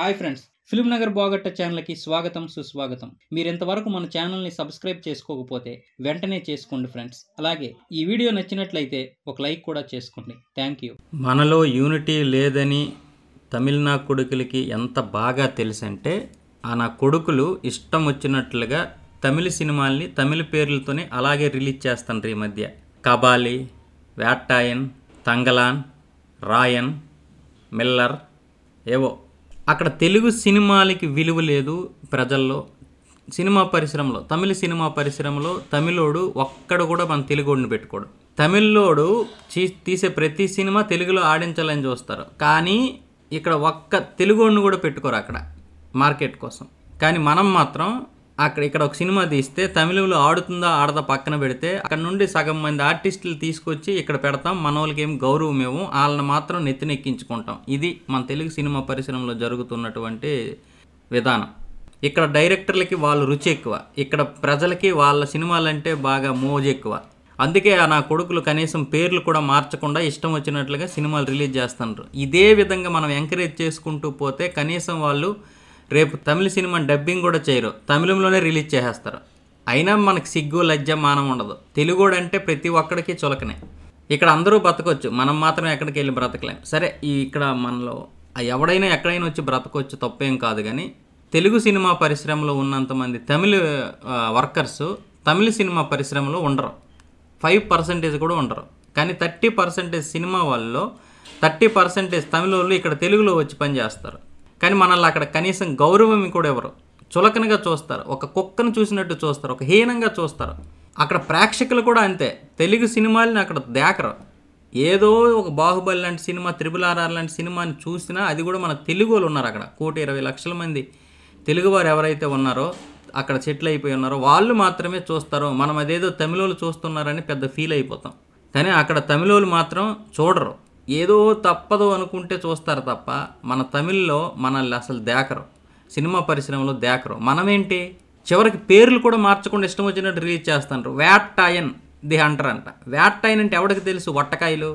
hi friends Film Nagar బాగట్ట ఛానల్కి స్వాగతం సుస్వాగతం మీరు ఇంతవరకు మన ఛానల్ని సబ్స్క్రైబ్ చేసుకోకపోతే వెంటనే చేసుకోండి ఫ్రెండ్స్ అలాగే ఈ వీడియో నచ్చినట్లయితే ఒక లైక్ కూడా చేసుకోండి థ్యాంక్ యూ మనలో యూనిటీ లేదని తమిళనా కొడుకులకి ఎంత బాగా తెలుసంటే ఆ నా కొడుకులు ఇష్టం వచ్చినట్లుగా తమిళ సినిమాల్ని తమిళ పేర్లతోనే అలాగే రిలీజ్ చేస్తాను ఈ మధ్య కబాలి వేట్టాయన్ తంగలాన్ రాయన్ మిల్లర్ ఏవో అక్కడ తెలుగు సినిమాలకి విలువ లేదు ప్రజల్లో సినిమా పరిశ్రమలో తమిళ సినిమా పరిశ్రమలో తమిళోడు ఒక్కడ కూడా మన తెలుగుని పెట్టుకోడు తమిళోడు తీసే ప్రతి సినిమా తెలుగులో ఆడించాలని చూస్తారు కానీ ఇక్కడ ఒక్క తెలుగోడిని కూడా పెట్టుకోరు అక్కడ మార్కెట్ కోసం కానీ మనం మాత్రం అక్కడ ఇక్కడ ఒక సినిమా తీస్తే తమిళంలో ఆడుతుందా ఆడదా పక్కన పెడితే అక్కడ నుండి సగం మంది ఆర్టిస్టులు తీసుకొచ్చి ఇక్కడ పెడతాం మన వాళ్ళకి ఏం గౌరవం ఏమో వాళ్ళని మాత్రం నెత్తినెక్కించుకుంటాం ఇది మన తెలుగు సినిమా పరిశ్రమలో జరుగుతున్నటువంటి విధానం ఇక్కడ డైరెక్టర్లకి వాళ్ళు రుచి ఎక్కువ ఇక్కడ ప్రజలకి వాళ్ళ సినిమాలంటే బాగా మోజ్ ఎక్కువ అందుకే నా కొడుకులు కనీసం పేర్లు కూడా మార్చకుండా ఇష్టం వచ్చినట్లుగా సినిమాలు రిలీజ్ చేస్తున్నారు ఇదే విధంగా మనం ఎంకరేజ్ చేసుకుంటూ పోతే కనీసం వాళ్ళు రేపు తమిళ సినిమా డబ్బింగ్ కూడా చేయరు తమిళంలోనే రిలీజ్ చేసేస్తారు అయినా మనకు సిగ్గు లజ్జ మానం ఉండదు తెలుగుడంటే ప్రతి ఒక్కడికి చులకనే ఇక్కడ అందరూ బ్రతకొచ్చు మనం మాత్రం ఎక్కడికి వెళ్ళి బ్రతకలేం సరే ఈ ఇక్కడ మనలో ఎవడైనా ఎక్కడైనా వచ్చి బ్రతకొచ్చు తప్పేం కాదు కానీ తెలుగు సినిమా పరిశ్రమలో ఉన్నంతమంది తమిళ వర్కర్స్ తమిళ సినిమా పరిశ్రమలో ఉండరు ఫైవ్ పర్సెంటేజ్ కూడా ఉండరు కానీ థర్టీ పర్సెంటేజ్ సినిమా వాళ్ళు థర్టీ పర్సెంటేజ్ తమిళ వాళ్ళు ఇక్కడ తెలుగులో వచ్చి పనిచేస్తారు కానీ మనల్ని అక్కడ కనీసం గౌరవం కూడా ఎవరు చులకనగా చూస్తారు ఒక కుక్కను చూసినట్టు చూస్తారు ఒక హీనంగా చూస్తారు అక్కడ ప్రేక్షకులు కూడా అంతే తెలుగు సినిమాలని అక్కడ దేకరు ఏదో ఒక బాహుబలి లాంటి సినిమా త్రిబుల్ ఆర్ఆర్ లాంటి సినిమాని చూసినా అది కూడా మన తెలుగు వాళ్ళు ఉన్నారు అక్కడ కోటి ఇరవై లక్షల మంది తెలుగువారు ఎవరైతే ఉన్నారో అక్కడ సెటిల్ అయిపోయి ఉన్నారో వాళ్ళు మాత్రమే చూస్తారు మనం అదేదో తమిళోళ్ళు చూస్తున్నారని పెద్ద ఫీల్ అయిపోతాం కానీ అక్కడ తమిళోళ్ళు మాత్రం చూడరు ఏదో తప్పదు అనుకుంటే చూస్తారు తప్ప మన తమిళ్లో మనల్ని అసలు దేకరం సినిమా పరిశ్రమలో దేకరం మనమేంటి చివరికి పేర్లు కూడా మార్చకుండా ఇష్టం వచ్చినట్టు రిలీజ్ చేస్తారు వ్యాట్టాయన్ ది హంటర్ అంట వ్యాట్టాయన్ అంటే ఎవడికి తెలుసు వట్టకాయలు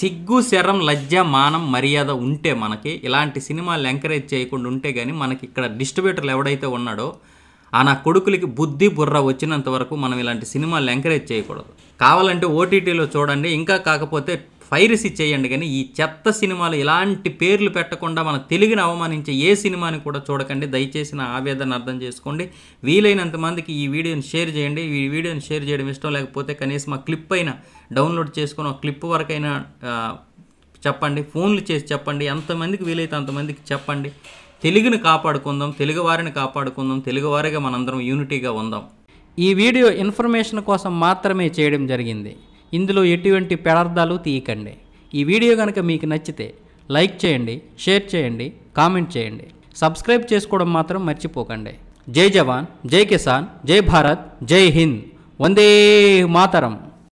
సిగ్గు శరం లజ్జ మానం మర్యాద ఉంటే మనకి ఇలాంటి సినిమాలు ఎంకరేజ్ చేయకుండా ఉంటే కానీ మనకి ఇక్కడ డిస్ట్రిబ్యూటర్లు ఎవడైతే ఉన్నాడో ఆ నా కొడుకులకి బుద్ధి బుర్ర వచ్చినంత వరకు మనం ఇలాంటి సినిమాలు ఎంకరేజ్ చేయకూడదు కావాలంటే ఓటీటీలో చూడండి ఇంకా కాకపోతే పైరసి చేయండి కానీ ఈ చెత్త సినిమాలు ఇలాంటి పేర్లు పెట్టకుండా మన తెలుగుని అవమానించే ఏ సినిమాని కూడా చూడకండి దయచేసి నా ఆవేదన అర్థం చేసుకోండి వీలైనంత మందికి ఈ వీడియోని షేర్ చేయండి ఈ వీడియోని షేర్ చేయడం ఇష్టం లేకపోతే కనీసం ఆ క్లిప్ అయినా డౌన్లోడ్ చేసుకుని ఆ క్లిప్ వరకైనా చెప్పండి ఫోన్లు చేసి చెప్పండి ఎంతమందికి వీలైతే అంతమందికి చెప్పండి తెలుగుని కాపాడుకుందాం తెలుగువారిని కాపాడుకుందాం వారిగా మనందరం యూనిటీగా ఉందాం ఈ వీడియో ఇన్ఫర్మేషన్ కోసం మాత్రమే చేయడం జరిగింది ఇందులో ఎటువంటి పెడార్థాలు తీయకండి ఈ వీడియో కనుక మీకు నచ్చితే లైక్ చేయండి షేర్ చేయండి కామెంట్ చేయండి సబ్స్క్రైబ్ చేసుకోవడం మాత్రం మర్చిపోకండి జై జవాన్ జై కిసాన్ జై భారత్ జై హింద్ వందే మాతరం